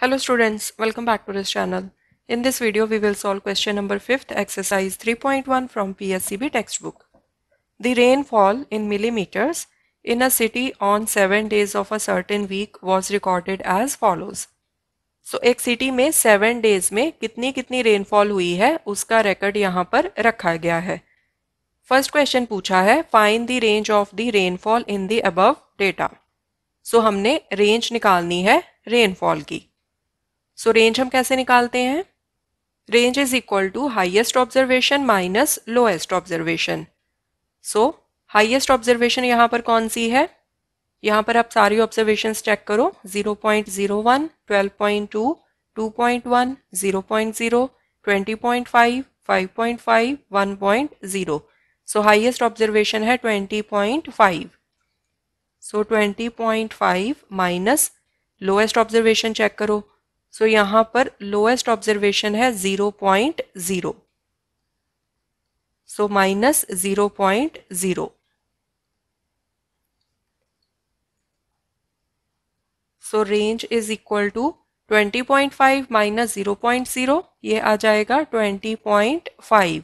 Hello students, welcome back to this channel. In this video, we will solve question number 5th, exercise 3.1 from PSCB textbook. The rainfall in millimeters in a city on 7 days of a certain week was recorded as follows. So, एक city में 7 days में कितनी कितनी rainfall हुई है उसका record यहाँ पर रखा गया है फर्स्ट क्वेश्चन पूछा है find the range of the rainfall in the above data so हमने रेंज निकालनी है रेनफॉल की सो so, रेंज हम कैसे निकालते हैं range is equal to highest observation minus lowest observation so highest observation यहाँ पर कौन सी है यहाँ पर आप सारी ऑब्जर्वेशन चेक करो 0.01, 12.2, 2.1, 0.0, 20.5, 5.5, 1.0 सो हाइएस्ट ऑब्जर्वेशन है 20.5 so so, 20.5 minus lowest observation check करो 0.01 सो so, यहां पर लोएस्ट ऑब्जर्वेशन है zero point zero so minus zero point zero so range is equal to 20.5 minus zero point zero ये आ जाएगा 20.5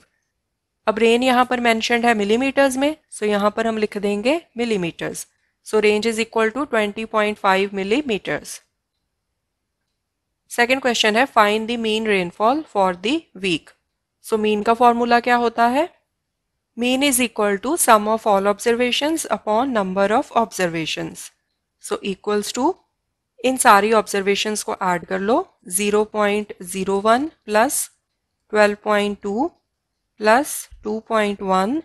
अब रेन यहां पर मैंशन है मिलीमीटर्स में सो so यहां पर हम लिख देंगे millimetres so range is equal to 20.5 millimetres second question है find the mean rainfall for the week so mean का फॉर्मूला क्या होता है mean is equal to sum of all observation upon number of observation so equals to इन सारी observations को add कर लो 0.01 plus twelve point two plus two point one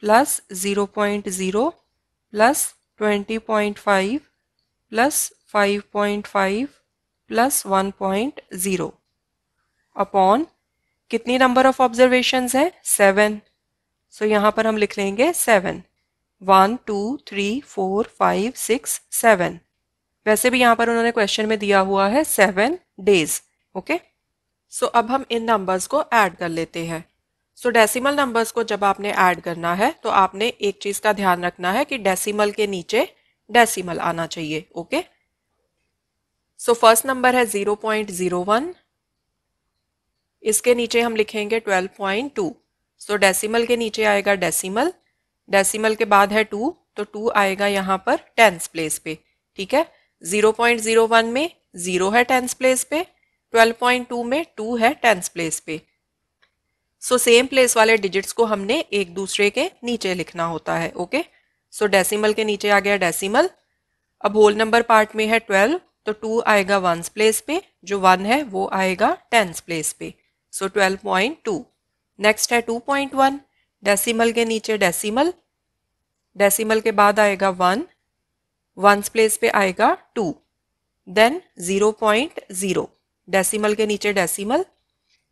plus zero point zero plus twenty point five plus five point five plus one point zero upon कितनी number of observation है seven so so, यहाँ पर हम लिख लेंगे seven one two three four five six seven वैसे भी यहाँ पर उन्होंने क्वेश्चन में दिया हुआ है सेवन डेज ओके सो अब हम इन नंबर्स को ऐड कर लेते हैं सो डेसिमल नंबर्स को जब आपने ऐड करना है तो आपने एक चीज़ का ध्यान रखना है कि डेसिमल के नीचे डेसिमल आना चाहिए okay okay? So first number है ज़ीरो पॉइंट ज़ीरो वन इसके नीचे हम लिखेंगे twelve point two so decimal के नीचे आएगा डेसिमल डेसिमल के बाद है टू तो टू आएगा यहाँ पर टेंथ प्लेस पे ठीक है ज़ीरो पॉइंट ज़ीरो वन में ज़ीरो है टेंथ प्लेस पे ट्वेल्व पॉइंट टू में टू है टेंथ प्लेस पे सो सेम प्लेस वाले डिजिट्स को हमने एक दूसरे के नीचे लिखना होता है ओके सो डेसिमल के नीचे आ गया डेसिमल अब होल नंबर पार्ट में है ट्वेल्व तो टू आएगा वंस प्लेस पे जो वन है वो आएगा टेंस प्लेस पे so twelve point two next है टू पॉइंट वन डेसीमल के नीचे डेसीमल डेसीमल के बाद आएगा वन वंस प्लेस पे आएगा two then zero point zero decimal के नीचे डेसीमल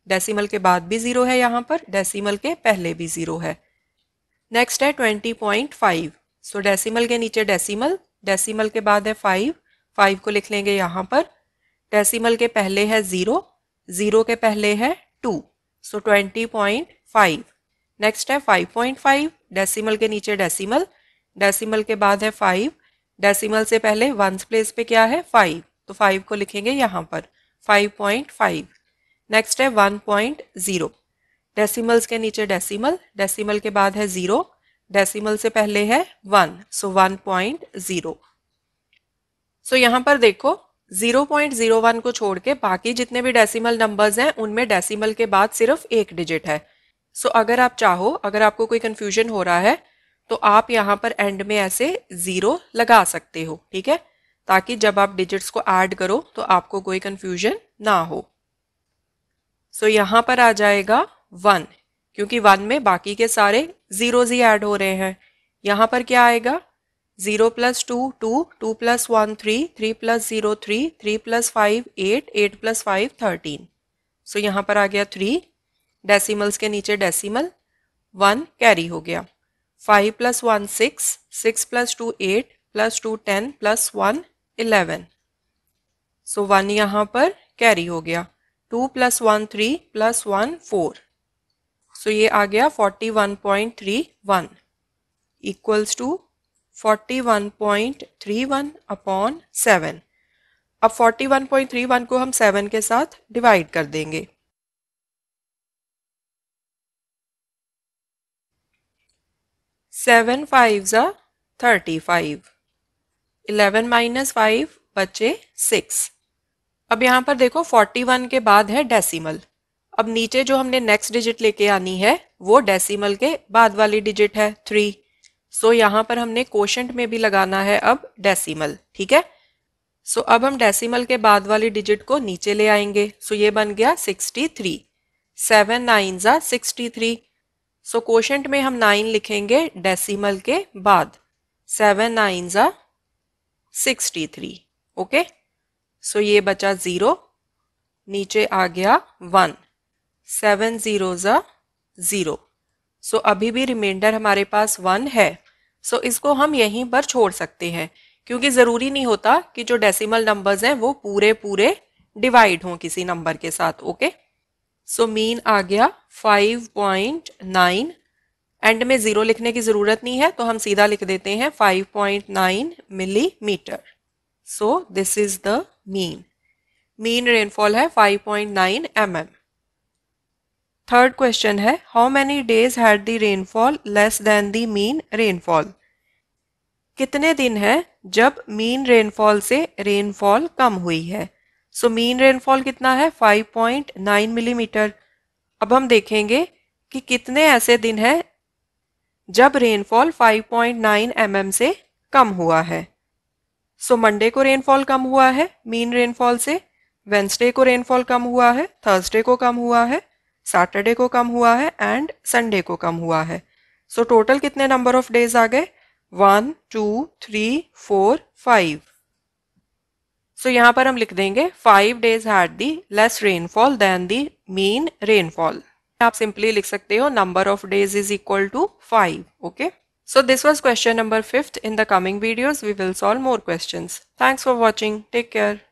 डेसीमल के बाद भी ज़ीरो है यहाँ पर डेसीमल के पहले भी ज़ीरो है नेक्स्ट है twenty point five so decimal के नीचे डेसीमल डेसीमल के बाद है फाइव फाइव को लिख लेंगे यहाँ पर डेसिमल के पहले है ज़ीरो ज़ीरो के पहले है two so twenty point five next है फाइव पॉइंट फाइव डेसीमल के नीचे डेसिमल डेसिमल के बाद है फाइव डेसिमल से पहले वंस प्लेस पे क्या है फाइव तो फाइव को लिखेंगे यहाँ पर फाइव पॉइंट फाइव नेक्स्ट है वन पॉइंट ज़ीरो डेसीमल्स के नीचे डेसीमल डेसीमल के बाद है ज़ीरो डेसीमल से पहले है one so one point zero so so, यहाँ पर देखो 0.01 को छोड़ के बाकी जितने भी डेसिमल नंबर्स हैं उनमें डेसिमल के बाद सिर्फ एक डिजिट है सो so, अगर आप चाहो अगर आपको कोई कन्फ्यूजन हो रहा है तो आप यहाँ पर एंड में ऐसे ज़ीरो लगा सकते हो ठीक है ताकि जब आप डिजिट्स को ऐड करो तो आपको कोई कन्फ्यूजन ना हो सो so, यहाँ पर आ जाएगा वन क्योंकि वन में बाकी के सारे ज़ीरोज़ ही ऐड हो रहे हैं यहाँ पर क्या आएगा zero plus two two two plus one three three plus zero three three plus five eight eight plus five thirteen so यहाँ पर आ गया थ्री डेसिमल्स के नीचे डेसिमल वन कैरी हो गया five plus one six six plus two eight plus two ten plus one eleven so one यहाँ पर carry हो गया two plus one three plus one four so ये आ गया forty one point three one equals to 41.31 upon seven अब 41.31 को हम सेवन के साथ डिवाइड कर देंगे सेवन फाइव ज thirty five eleven minus five बचे सिक्स अब यहाँ पर देखो फोर्टी वन के बाद है डेसिमल अब नीचे जो हमने नेक्स्ट डिजिट लेके आनी है वो डेसिमल के बाद वाली डिजिट है थ्री सो so, यहां पर हमने कोशंट में भी लगाना है अब डेसिमल ठीक है सो so, अब हम डेसिमल के बाद वाली डिजिट को नीचे ले आएंगे सो so, ये बन गया 63 सेवन नाइन ज़ा सिक्सटी थ्री सो कोशंट में हम नाइन लिखेंगे डेसिमल के बाद सेवन नाइन ज़ा सिक्सटी थ्री ओके सो ये बचा ज़ीरो नीचे आ गया वन सेवन ज़ीरो ज़ा ज़ीरो सो so, अभी भी रिमाइंडर हमारे पास वन है सो so, इसको हम यहीं पर छोड़ सकते हैं क्योंकि ज़रूरी नहीं होता कि जो डेसिमल नंबर्स हैं वो पूरे पूरे डिवाइड हों किसी नंबर के साथ ओके सो मीन आ गया 5.9 एंड में ज़ीरो लिखने की ज़रूरत नहीं है तो हम सीधा लिख देते हैं 5.9 millimetre so this is the mean mean rainfall है 5.9 पॉइंट mm. थर्ड क्वेश्चन है how many days had the rainfall less than the mean rainfall कितने दिन हैं जब मीन रेनफॉल से रेनफॉल कम हुई है सो मीन रेनफॉल कितना है 5.9 मिलीमीटर mm. अब हम देखेंगे कि कितने ऐसे दिन हैं जब रेनफॉल 5.9 mm से कम हुआ है सो so, मंडे को रेनफॉल कम हुआ है मीन रेनफॉल से वेंसडे को रेनफॉल कम हुआ है थर्सडे को कम हुआ है सैटरडे को कम हुआ है एंड संडे को कम हुआ है सो so, टोटल कितने नंबर ऑफ डेज आ गए one two three four five so यहां पर हम लिख देंगे five days had the less rainfall than the mean rainfall आप सिंपली लिख सकते हो number of days is equal to five okay so this was question number fifth in the coming videos we will solve more question thanks for watching take care